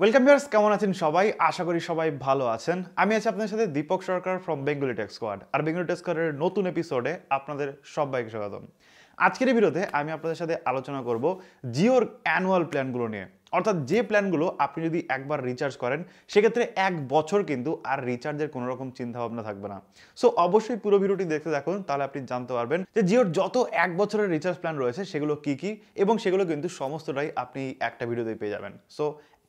welcome viewers কেমন আছেন সবাই আশা করি সবাই ভালো আছেন আমি আছি আপনার সাথে Deepak Sarkar from Bengali tech squad আর বেঙ্গলি টেক স্কোয়াডের নতুন এপিসোডে আপনাদের সবাইকে স্বাগতম আজকের এই ভিডিওতে আমি আপনাদের সাথে আলোচনা করব জিওর অ্যানুয়াল প্ল্যানগুলো নিয়ে অর্থাৎ যে প্ল্যানগুলো আপনি যদি একবার রিচার্জ করেন সেক্ষেত্রে এক বছর কিন্তু আর রিচার্জের কোনো রকম চিন্তাভাবনা থাকবে না সো অবশ্যই পুরো ভিডিওটি দেখতে দেখুন তাহলে আপনি জানতে পারবেন যে জিওর যত এক বছরের রিচার্জ প্ল্যান রয়েছে সেগুলো কি কি এবং সেগুলো কিন্তু সমস্তটাই আপনি একটা ভিডিওতেই পেয়ে যাবেন সো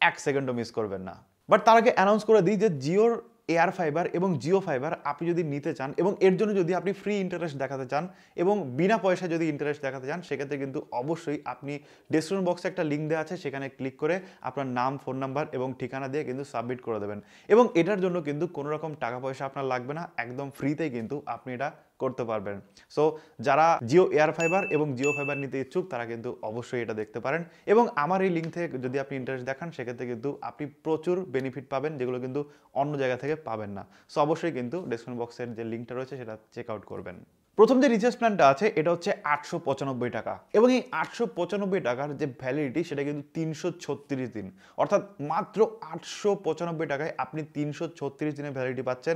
এক সেকেন্ডও মিস করবেন না বাট তার আগে অ্যানাউন্স করে দিই যে জিওর এয়ার ফাইবার এবং জিও ফাইবার আপনি যদি নিতে চান এবং এর জন্য যদি আপনি ফ্রি ইন্টারেস্ট দেখাতে চান এবং বিনা পয়সায় যদি ইন্টারেস্ট দেখাতে চান সেক্ষেত্রে কিন্তু অবশ্যই আপনি ডেসক্রিপশন বক্সে একটা লিঙ্ক দেওয়া আছে সেখানে ক্লিক করে আপনার নাম ফোন নাম্বার এবং ঠিকানা দিয়ে কিন্তু সাবমিট করে দেবেন এবং এটার জন্য কিন্তু কোনো রকম টাকা পয়সা আপনার লাগবে না একদম ফ্রিতেই কিন্তু আপনি এটা করতে পারবেন সো যারা জিও এয়ার ফাইবার এবং জিও ফাইবার নিতে ইচ্ছুক তারা কিন্তু অবশ্যই এটা দেখতে পারেন এবং আমার এই লিঙ্ক থেকে যদি আপনি ইন্টারেস্ট দেখান সেক্ষেত্রে কিন্তু আপনি প্রচুর বেনিফিট পাবেন যেগুলো কিন্তু অন্য জায়গা থেকে পাবেন না সো অবশ্যই কিন্তু ডেসক্রিপশন বক্সের যে লিঙ্কটা রয়েছে সেটা চেক আউট করবেন প্রথম যে রিচার্জ প্ল্যানটা আছে এটা হচ্ছে আটশো পঁচানব্বই টাকা এবং এই আটশো পঁচানব্বই টাকার যে ভ্যালিডিটি সেটা কিন্তু তিনশো ছত্রিশ দিন অর্থাৎ মাত্র আটশো পঁচানব্বই টাকায় আপনি তিনশো ছত্রিশ দিনের ভ্যালিডিটি পাচ্ছেন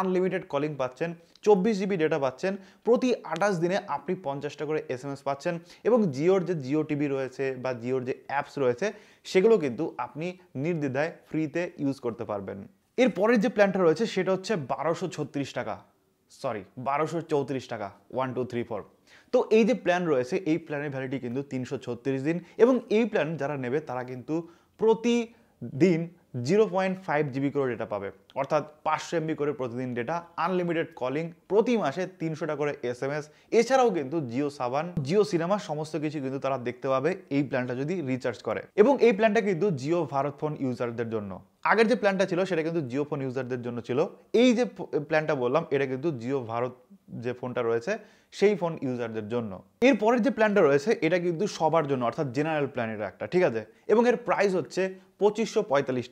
আনলিমিটেড কলিং পাচ্ছেন চব্বিশ জিবি ডেটা পাচ্ছেন প্রতি আঠাশ দিনে আপনি পঞ্চাশটা করে এস এম এস পাচ্ছেন এবং জিওর যে জিও টিভি রয়েছে বা জিওর যে অ্যাপস রয়েছে সেগুলো কিন্তু আপনি নির্দ্বিধায় ফ্রিতে ইউজ করতে পারবেন এর পরের যে প্ল্যানটা রয়েছে সেটা হচ্ছে বারোশো ছত্রিশ টাকা সরি বারোশো চৌত্রিশ টাকা ওয়ান টু থ্রি ফোর তো এই যে প্ল্যান রয়েছে এই প্ল্যানের ভ্যালিটি কিন্তু তিনশো ছত্রিশ দিন এবং এই প্ল্যান যারা নেবে তারা কিন্তু প্রতি দিন জিরো পয়েন্ট ফাইভ জিবি করে ডেটা পাবে অর্থাৎ পাঁচশো এমবি করে প্রতিদিন ডেটা আনলিমিটেড কলিং প্রতি মাসে তিনশোটা করে এস এম এস এছাড়াও কিন্তু জিও সাবান জিও সিনেমা সমস্ত কিছু কিন্তু তারা দেখতে পাবে এই প্ল্যানটা যদি রিচার্জ করে এবং এই প্ল্যানটা কিন্তু জিও ভারত ফোন ইউজারদের জন্য আগের যে প্ল্যানটা ছিল সেটা কিন্তু জিও ফোন ইউজারদের জন্য ছিল এই যে প্ল্যানটা বললাম এটা কিন্তু জিও ভারত যে ফোনটা রয়েছে সেই ফোন ইউজারদের জন্য এরপরের যে প্ল্যানটা রয়েছে এটা কিন্তু সবার জন্য অর্থাৎ জেনারেল প্ল্যানের একটা ঠিক আছে এবং এর প্রাইস হচ্ছে পঁচিশশো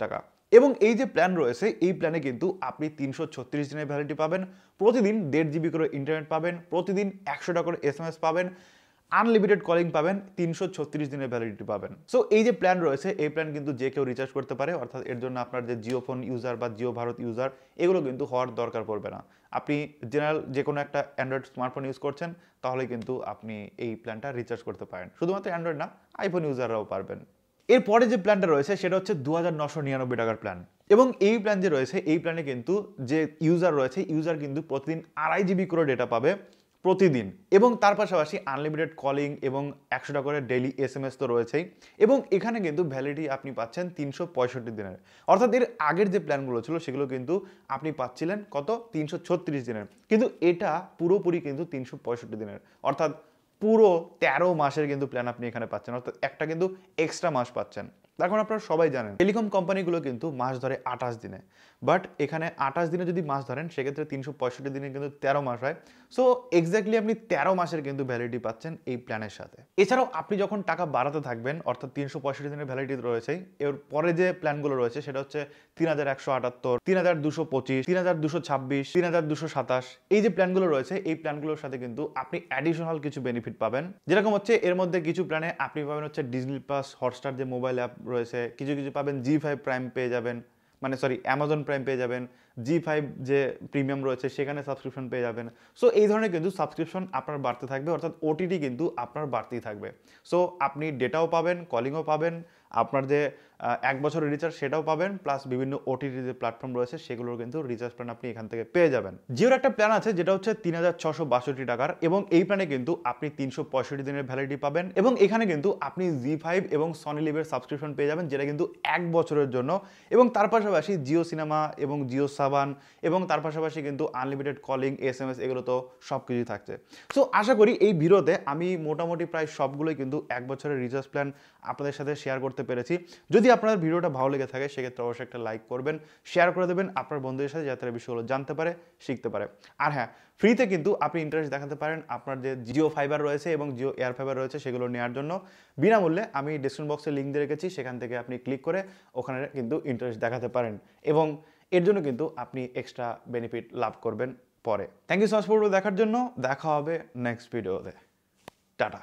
টাকা এবং এই যে প্ল্যান রয়েছে এই প্ল্যানে কিন্তু আপনি তিনশো ছত্রিশ দিনের ভ্যালিডিটি পাবেন প্রতিদিন দেড় জিবি করে ইন্টারনেট পাবেন প্রতিদিন একশো টাকা করে এস পাবেন আনলিমিটেড কলিং পাবেন তিনশো ছত্রিশ দিনের ভ্যালিডিটি পাবেন সো এই যে প্ল্যান রয়েছে এই প্ল্যান কিন্তু যে কেউ রিচার্জ করতে পারে অর্থাৎ এর জন্য আপনার যে জিও ফোন ইউজার বা জিও ভারত ইউজার এগুলো কিন্তু হওয়ার দরকার পড়বে না আপনি জেনারেল যে কোনো একটা অ্যান্ড্রয়েড স্মার্টফোন ইউজ করছেন তাহলে কিন্তু আপনি এই প্ল্যানটা রিচার্জ করতে পারেন শুধুমাত্র অ্যান্ড্রয়েড না আইফোন ইউজাররাও পারবেন এরপরে যে প্ল্যানটা রয়েছে সেটা হচ্ছে দু হাজার নশো নিরানব্বই টাকার প্ল্যান এবং এই প্ল্যান যে রয়েছে এই প্ল্যানে কিন্তু যে ইউজার রয়েছে ইউজার কিন্তু প্রতিদিন আড়াই জিবি করে ডেটা পাবে প্রতিদিন এবং তার পাশাপাশি আনলিমিটেড কলিং এবং একশো টাকা করে ডেলি এস এম এস তো রয়েছেই এবং এখানে কিন্তু ভ্যালিডিটি আপনি পাচ্ছেন তিনশো পঁয়ষট্টি দিনের অর্থাৎ এর আগের যে প্ল্যানগুলো ছিল সেগুলো কিন্তু আপনি পাচ্ছিলেন কত তিনশো ছত্রিশ দিনের কিন্তু এটা পুরোপুরি কিন্তু তিনশো পঁয়ষট্টি দিনের অর্থাৎ পুরো ১৩ মাসের কিন্তু প্ল্যান আপনি এখানে পাচ্ছেন অর্থাৎ একটা কিন্তু এক্সট্রা মাস পাচ্ছেন এখন আপনারা সবাই জানেন টেলিকম কোম্পানিগুলো কিন্তু মাস ধরে আঠাশ দিনে বাট এখানে আঠাশ দিনে যদি মাস ধরেন সেক্ষেত্রে তিনশো পঁয়ষট্টি দিনে কিন্তু তেরো মাস হয় সো এক্স্যাক্টলি আপনি তেরো মাসের কিন্তু ভ্যালিডিটি পাচ্ছেন এই প্ল্যানের সাথে এছাড়াও আপনি যখন টাকা বাড়াতে থাকবেন অর্থাৎ তিনশো পঁয়ষট্টি দিনের ভ্যালিডিটি রয়েছে এর পরে যে প্ল্যানগুলো রয়েছে সেটা হচ্ছে তিন হাজার একশো আটাত্তর তিন হাজার দুশো পঁচিশ তিন হাজার দুশো ছাব্বিশ তিন হাজার দুশো সাতাশ এই যে প্ল্যানগুলো রয়েছে এই প্ল্যানগুলোর সাথে কিন্তু আপনি অ্যাডিশনাল কিছু বেনিফিট পাবেন যেরকম হচ্ছে এর মধ্যে কিছু প্ল্যানে আপনি পাবেন হচ্ছে ডিজনি প্লাস হটস্টার যে মোবাইল অ্যাপ রয়েছে কিছু কিছু পাবেন জি ফাইভ প্রাইম পেয়ে যাবেন মানে সরি অ্যামাজন প্রাইম পেয়ে যাবেন জি ফাইভ যে প্রিমিয়াম রয়েছে সেখানে সাবস্ক্রিপশন পেয়ে যাবেন সো এই ধরনের কিন্তু সাবস্ক্রিপশন আপনার বাড়তে থাকবে অর্থাৎ ওটিটি কিন্তু আপনার বাড়তেই থাকবে সো আপনি ডেটাও পাবেন কলিংও পাবেন আপনার যে এক বছরের রিচার্জ সেটাও পাবেন প্লাস বিভিন্ন ওটিটি যে প্ল্যাটফর্ম রয়েছে সেগুলোর কিন্তু রিচার্জ প্ল্যান আপনি এখান থেকে পেয়ে যাবেন জিওর একটা প্ল্যান আছে যেটা হচ্ছে তিন হাজার ছশো বাষট্টি টাকার এবং এই প্ল্যানে কিন্তু আপনি তিনশো পঁয়ষট্টি দিনের ভ্যালিডিটি পাবেন এবং এখানে কিন্তু আপনি জি ফাইভ এবং সনি লিভের সাবস্ক্রিপশন পেয়ে যাবেন যেটা কিন্তু এক বছরের জন্য এবং তার পাশাপাশি জিও সিনেমা এবং জিও সার সাবান এবং তার পাশাপাশি কিন্তু unlimited calling S M S এগুলো তো সব কিছুই থাকছে সো আশা করি এই ভিডিওতে আমি মোটামুটি প্রায় সবগুলোই কিন্তু এক বছরের রিচার্জ প্ল্যান আপনাদের সাথে শেয়ার করতে পেরেছি যদি আপনার ভিডিওটা ভালো লেগে থাকে সেক্ষেত্রে অবশ্যই একটা লাইক করবেন শেয়ার করে দেবেন আপনার বন্ধুদের সাথে যাতে বিষয়গুলো জানতে পারে শিখতে পারে আর হ্যাঁ ফ্রিতে কিন্তু আপনি ইন্টারেস্ট দেখাতে পারেন আপনার যে জিও ফাইবার রয়েছে এবং জিও এয়ার ফাইবার রয়েছে সেগুলো নেওয়ার জন্য বিনামূল্যে আমি ডিসক্রিপশন বক্সে লিঙ্ক দিয়ে রেখেছি সেখান থেকে আপনি ক্লিক করে ওখানে কিন্তু ইন্টারেস্ট দেখাতে পারেন এবং এর জন্য কিন্তু আপনি এক্সট্রা বেনিফিট লাভ করবেন পরে থ্যাংক ইউ সো মাচ দেখার জন্য দেখা হবে নেক্সট ভিডিওতে টাটা